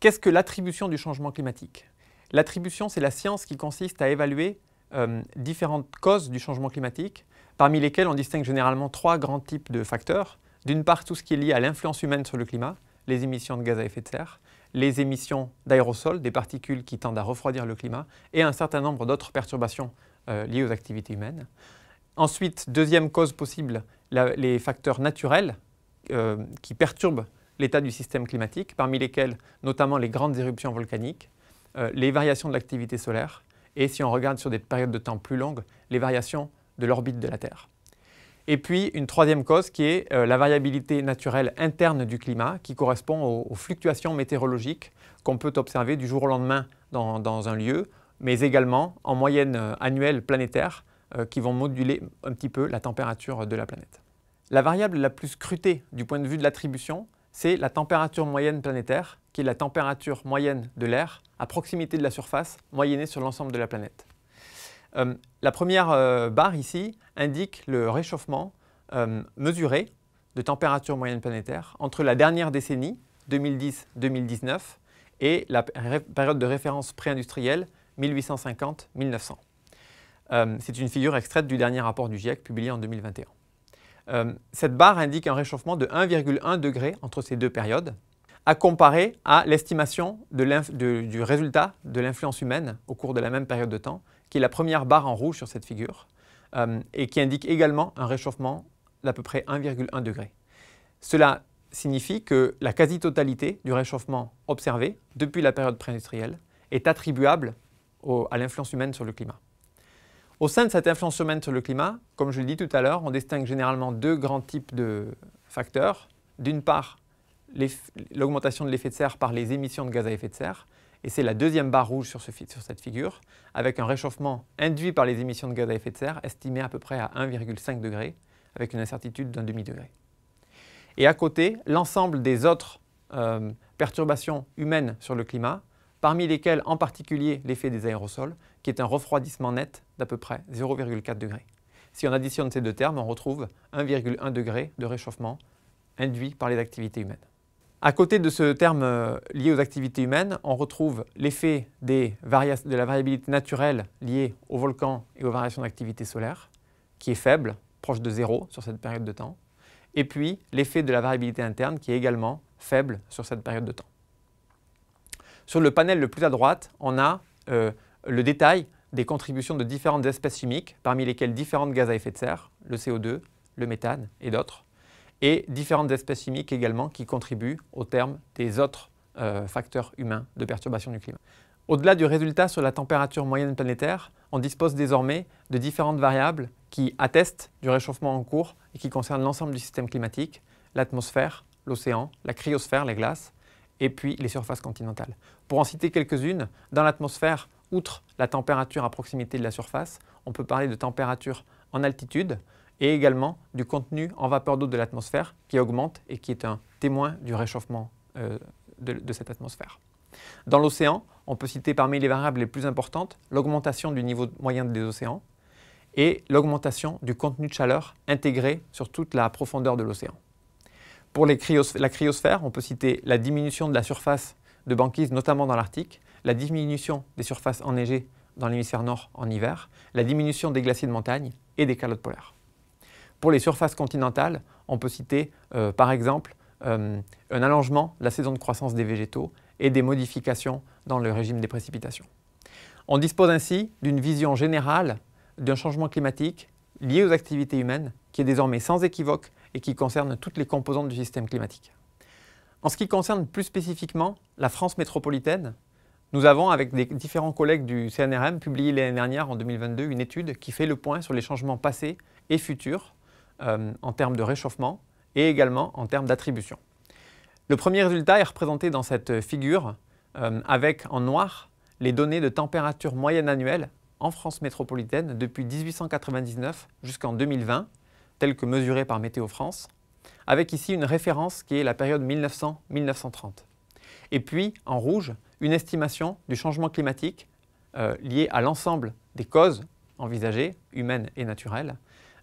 Qu'est-ce que l'attribution du changement climatique L'attribution, c'est la science qui consiste à évaluer euh, différentes causes du changement climatique, parmi lesquelles on distingue généralement trois grands types de facteurs. D'une part, tout ce qui est lié à l'influence humaine sur le climat, les émissions de gaz à effet de serre, les émissions d'aérosols, des particules qui tendent à refroidir le climat, et un certain nombre d'autres perturbations euh, liées aux activités humaines. Ensuite, deuxième cause possible, les facteurs naturels euh, qui perturbent l'état du système climatique, parmi lesquels notamment les grandes éruptions volcaniques, euh, les variations de l'activité solaire, et si on regarde sur des périodes de temps plus longues, les variations de l'orbite de la Terre. Et puis une troisième cause qui est euh, la variabilité naturelle interne du climat, qui correspond aux, fluctuations météorologiques qu'on peut observer du jour au lendemain dans, un lieu, mais également en moyenne euh, annuelle planétaire, qui vont moduler un petit peu la température de la planète. La variable la plus scrutée du point de vue de l'attribution, c'est la température moyenne planétaire, qui est la température moyenne de l'air à proximité de la surface, moyennée sur l'ensemble de la planète. Euh, la première euh, barre ici indique le réchauffement euh, mesuré de température moyenne planétaire entre la dernière décennie, 2010-2019, et la période de référence pré-industrielle, 1850-1900. c'est une figure extraite du dernier rapport du GIEC publié en 2021. Euh, cette barre indique un réchauffement de 1,1 degré entre ces deux périodes, à comparer à l'estimation du résultat de l'influence humaine au cours de la même période de temps, qui est la première barre en rouge sur cette figure, euh, et qui indique également un réchauffement d'à peu près 1,1 degré. Cela signifie que la quasi-totalité du réchauffement observé depuis la période préindustrielle est attribuable à l'influence humaine sur le climat. Au sein de cette influence humaine sur le climat, comme je le dis tout à l'heure, on distingue généralement deux grands types de facteurs. D'une part, l'augmentation de l'effet de serre par les émissions de gaz à effet de serre, et c'est la deuxième barre rouge sur, cette figure, avec un réchauffement induit par les émissions de gaz à effet de serre estimé à peu près à 1,5 degré, avec une incertitude d'un demi-degré. Et à côté, l'ensemble des autres euh, perturbations humaines sur le climat, parmi lesquels en particulier l'effet des aérosols, qui est un refroidissement net d'à peu près 0,4 degré. Si on additionne ces deux termes, on retrouve 1,1 degré de réchauffement induit par les activités humaines. À côté de ce terme euh, lié aux activités humaines, on retrouve l'effet de la variabilité naturelle liée aux volcans et aux variations d'activité solaire, qui est faible, proche de zéro sur cette période de temps, et puis l'effet de la variabilité interne qui est également faible sur cette période de temps. Sur le panel le plus à droite, on a euh, le détail des contributions de différentes espèces chimiques, parmi lesquelles différentes gaz à effet de serre, le CO2, le méthane et d'autres, et différentes espèces chimiques également qui contribuent au terme des autres euh, facteurs humains de perturbation du climat. Au-delà du résultat sur la température moyenne planétaire, on dispose désormais de différentes variables qui attestent du réchauffement en cours et qui concernent l'ensemble du système climatique, l'atmosphère, l'océan, la cryosphère, les glaces, et puis les surfaces continentales. Pour en citer quelques-unes, dans l'atmosphère, outre la température à proximité de la surface, on peut parler de température en altitude et également du contenu en vapeur d'eau de l'atmosphère qui augmente et qui est un témoin du réchauffement euh, de cette atmosphère. Dans l'océan, on peut citer parmi les variables les plus importantes l'augmentation du niveau moyen des océans et l'augmentation du contenu de chaleur intégré sur toute la profondeur de l'océan. Pour la cryosphère, on peut citer la diminution de la surface de banquise, notamment dans l'Arctique, la diminution des surfaces enneigées dans l'hémisphère nord en hiver, la diminution des glaciers de montagne et des calottes polaires. Pour les surfaces continentales, on peut citer euh, par exemple euh, un allongement de la saison de croissance des végétaux et des modifications dans le régime des précipitations. On dispose ainsi d'une vision générale d'un changement climatique lié aux activités humaines qui est désormais sans équivoque et qui concerne toutes les composantes du système climatique. En ce qui concerne plus spécifiquement la France métropolitaine, nous avons, avec des différents collègues du CNRM, publié l'année dernière, en 2022, une étude qui fait le point sur les changements passés et futurs euh, en termes de réchauffement et également en termes d'attribution. Le premier résultat est représenté dans cette figure euh, avec en noir les données de température moyenne annuelle en France métropolitaine depuis 1899 jusqu'en 2020 tel que mesurée par Météo France, avec ici une référence qui est la période 1900-1930. Et puis, en rouge, une estimation du changement climatique euh, lié à l'ensemble des causes envisagées, humaines et naturelles,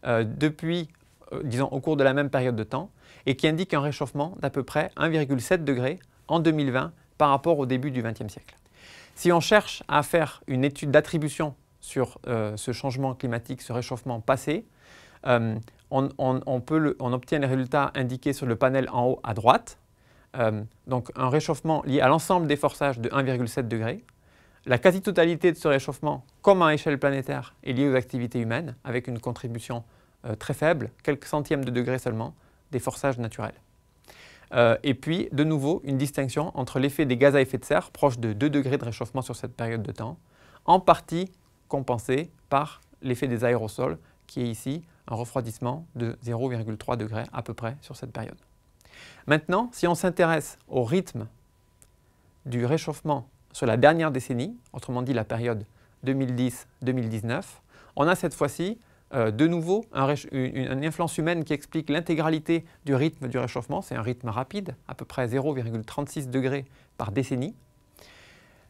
euh, depuis, euh, disons, au cours de la même période de temps, et qui indique un réchauffement d'à peu près 1,7 degré en 2020 par rapport au début du XXe siècle. Si on cherche à faire une étude d'attribution sur ce changement climatique, ce réchauffement passé, on, obtient les résultats indiqués sur le panel en haut à droite. Euh, donc un réchauffement lié à l'ensemble des forçages de 1,7 degré. La quasi-totalité de ce réchauffement, comme à échelle planétaire, est liée aux activités humaines, avec une contribution euh, très faible, quelques centièmes de degré seulement, des forçages naturels. Euh, et puis, de nouveau, une distinction entre l'effet des gaz à effet de serre, proche de 2 degrés de réchauffement sur cette période de temps, en partie compensé par l'effet des aérosols, qui est ici un refroidissement de 0,3 degrés à peu près sur cette période. Maintenant, si on s'intéresse au rythme du réchauffement sur la dernière décennie, autrement dit la période 2010-2019, on a cette fois-ci euh, de nouveau une, influence humaine qui explique l'intégralité du rythme du réchauffement. C'est un rythme rapide, à peu près 0,36 degrés par décennie,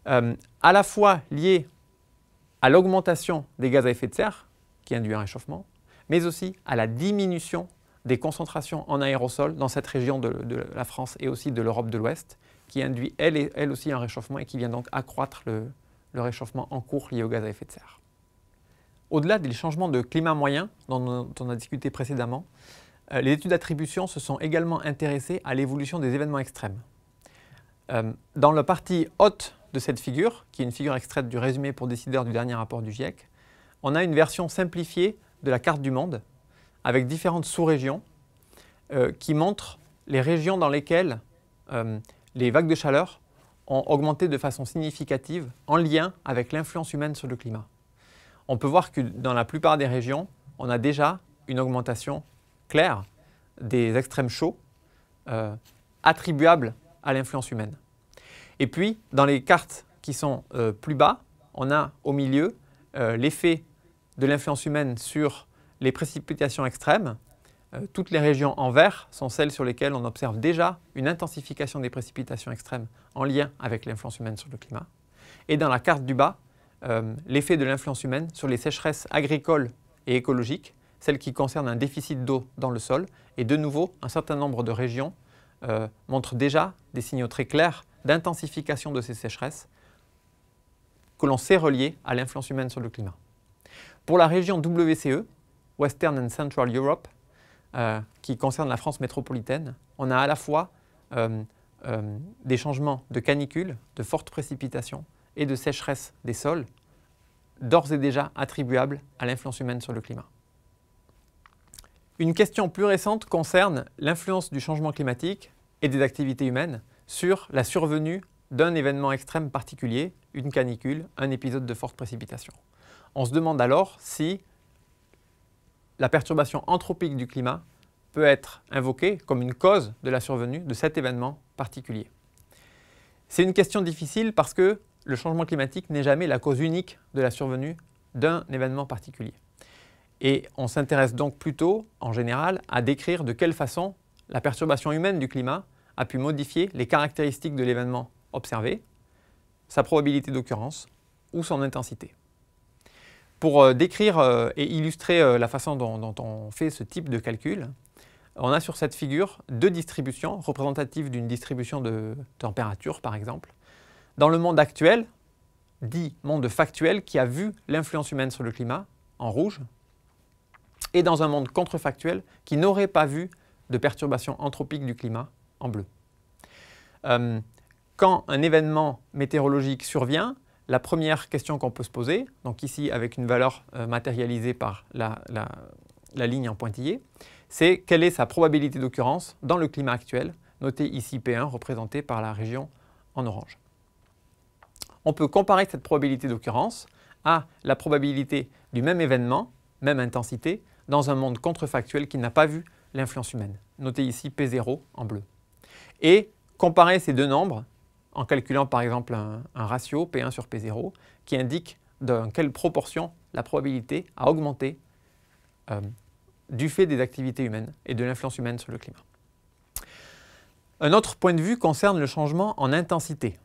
euh, à la fois lié à l'augmentation des gaz à effet de serre qui induit un réchauffement, mais aussi à la diminution des concentrations en aérosol dans cette région de, la France et aussi de l'Europe de l'Ouest, qui induit elle, aussi un réchauffement et qui vient donc accroître le, réchauffement en cours lié au gaz à effet de serre. Au-delà des changements de climat moyen dont, on a discuté précédemment, euh, les études d'attribution se sont également intéressées à l'évolution des événements extrêmes. Euh, dans la partie haute de cette figure, qui est une figure extraite du résumé pour décideurs du dernier rapport du GIEC, on a une version simplifiée de la carte du monde avec différentes sous-régions euh, qui montrent les régions dans lesquelles euh, les vagues de chaleur ont augmenté de façon significative en lien avec l'influence humaine sur le climat. On peut voir que dans la plupart des régions, on a déjà une augmentation claire des extrêmes chauds euh, attribuables à l'influence humaine. Et puis, dans les cartes qui sont plus bas, on a au milieu l'effet de l'influence humaine sur les précipitations extrêmes, euh, toutes les régions en vert sont celles sur lesquelles on observe déjà une intensification des précipitations extrêmes en lien avec l'influence humaine sur le climat. Et dans la carte du bas, euh, l'effet de l'influence humaine sur les sécheresses agricoles et écologiques, celles qui concernent un déficit d'eau dans le sol. Et de nouveau, un certain nombre de régions euh, montrent déjà des signaux très clairs d'intensification de ces sécheresses que l'on sait relier à l'influence humaine sur le climat. Pour la région WCE, Western and Central Europe, euh, qui concerne la France métropolitaine, on a à la fois euh, euh, des changements de canicule, de fortes précipitations et de sécheresse des sols, d'ores et déjà attribuables à l'influence humaine sur le climat. Une question plus récente concerne l'influence du changement climatique et des activités humaines sur la survenue d'un événement extrême particulier, une canicule, un épisode de forte précipitation. On se demande alors si la perturbation anthropique du climat peut être invoquée comme une cause de la survenue de cet événement particulier. C'est une question difficile parce que le changement climatique n'est jamais la cause unique de la survenue d'un événement particulier. Et on s'intéresse donc plutôt, en général, à décrire de quelle façon la perturbation humaine du climat a pu modifier les caractéristiques de l'événement observé, sa probabilité d'occurrence ou son intensité. Pour euh, décrire euh, et illustrer euh, la façon dont, on fait ce type de calcul, on a sur cette figure deux distributions représentatives d'une distribution de température, par exemple. Dans le monde actuel, dit monde factuel qui a vu l'influence humaine sur le climat, en rouge, et dans un monde contrefactuel qui n'aurait pas vu de perturbation anthropique du climat, en bleu. quand un événement météorologique survient, la première question qu'on peut se poser, donc ici avec une valeur euh, matérialisée par la, ligne en pointillé, c'est quelle est sa probabilité d'occurrence dans le climat actuel, notée ici P1, représenté par la région en orange. On peut comparer cette probabilité d'occurrence à la probabilité du même événement, même intensité, dans un monde contrefactuel qui n'a pas vu l'influence humaine, notée ici P0 en bleu. Et comparer ces deux nombres en calculant par exemple un, ratio P1 sur P0 qui indique dans quelle proportion la probabilité a augmenté euh, du fait des activités humaines et de l'influence humaine sur le climat. Un autre point de vue concerne le changement en intensité.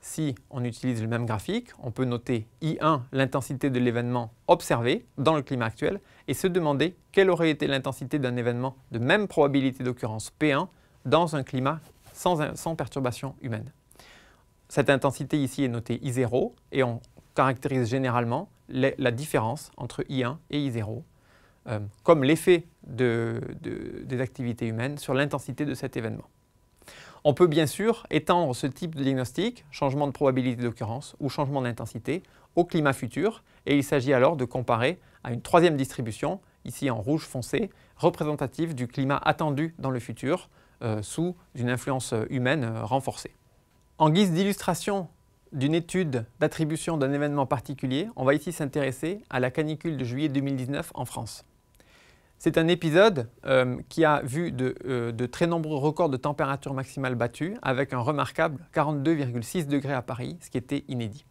Si on utilise le même graphique, on peut noter I1, l'intensité de l'événement observé dans le climat actuel, et se demander quelle aurait été l'intensité d'un événement de même probabilité d'occurrence P1 dans un climat sans perturbation humaine. Cette intensité ici est notée I0 et on caractérise généralement la différence entre I1 et I0 euh, comme l'effet des activités humaines sur l'intensité de cet événement. On peut bien sûr étendre ce type de diagnostic, changement de probabilité d'occurrence ou changement d'intensité, au climat futur, et il s'agit alors de comparer à une troisième distribution, ici en rouge foncé, représentative du climat attendu dans le futur, euh, sous une influence humaine euh, renforcée. En guise d'illustration d'une étude d'attribution d'un événement particulier, on va ici s'intéresser à la canicule de juillet 2019 en France. C'est un épisode euh, qui a vu euh, de, très nombreux records de température maximale battus, avec un remarquable 42,6 degrés à Paris, ce qui était inédit.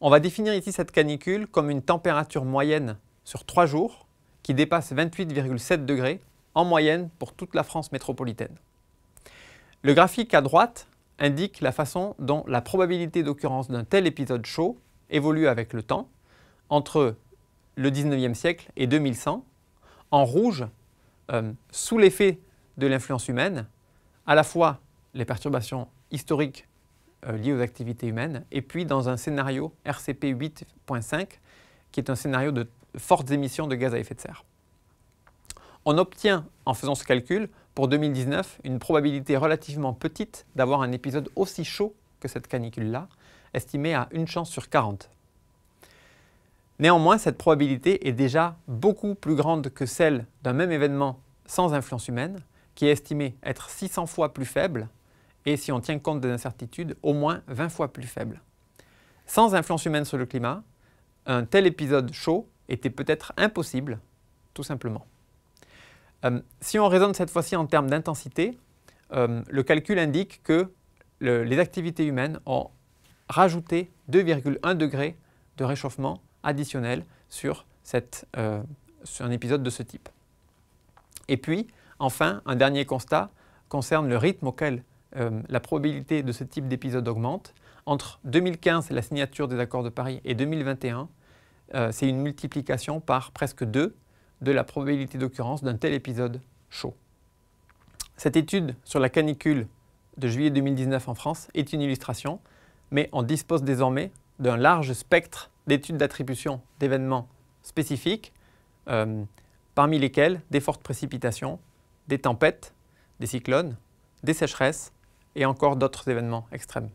On va définir ici cette canicule comme une température moyenne sur trois jours qui dépasse 28,7 degrés en moyenne pour toute la France métropolitaine. Le graphique à droite indique la façon dont la probabilité d'occurrence d'un tel épisode chaud évolue avec le temps, entre le 19e siècle et 2100, en rouge, euh, sous l'effet de l'influence humaine, à la fois les perturbations historiques euh, liées aux activités humaines, et puis dans un scénario RCP 8.5, qui est un scénario de fortes émissions de gaz à effet de serre. On obtient, en faisant ce calcul, pour 2019, une probabilité relativement petite d'avoir un épisode aussi chaud que cette canicule-là, estimée à une chance sur 40. Néanmoins, cette probabilité est déjà beaucoup plus grande que celle d'un même événement sans influence humaine, qui est estimée être 600 fois plus faible, et si on tient compte des incertitudes, au moins 20 fois plus faible. Sans influence humaine sur le climat, un tel épisode chaud était peut-être impossible, tout simplement. Euh, si on raisonne cette fois-ci en termes d'intensité, euh, le calcul indique que les activités humaines ont rajouté 2,1 degrés de réchauffement additionnel euh, sur, un épisode de ce type. Et puis, enfin, un dernier constat concerne le rythme auquel la probabilité de ce type d'épisode augmente. Entre 2015, la signature des accords de Paris, et 2021, c'est une multiplication par presque 2 de la probabilité d'occurrence d'un tel épisode chaud. Cette étude sur la canicule de juillet 2019 en France est une illustration, mais on dispose désormais d'un large spectre d'études d'attribution d'événements spécifiques, euh, parmi lesquels des fortes précipitations, des tempêtes, des cyclones, des sécheresses et encore d'autres événements extrêmes.